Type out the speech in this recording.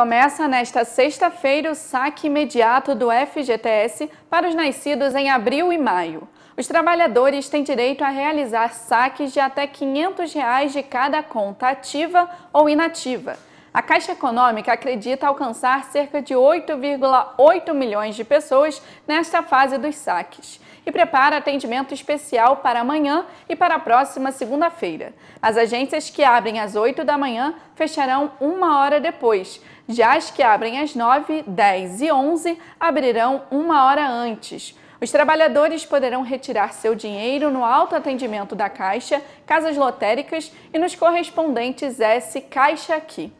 Começa nesta sexta-feira o saque imediato do FGTS para os nascidos em abril e maio. Os trabalhadores têm direito a realizar saques de até R$ 500 reais de cada conta ativa ou inativa. A Caixa Econômica acredita alcançar cerca de 8,8 milhões de pessoas nesta fase dos saques e prepara atendimento especial para amanhã e para a próxima segunda-feira. As agências que abrem às 8 da manhã fecharão uma hora depois. Já as que abrem às 9, 10 e 11 abrirão uma hora antes. Os trabalhadores poderão retirar seu dinheiro no autoatendimento da Caixa, casas lotéricas e nos correspondentes S Caixa Aqui.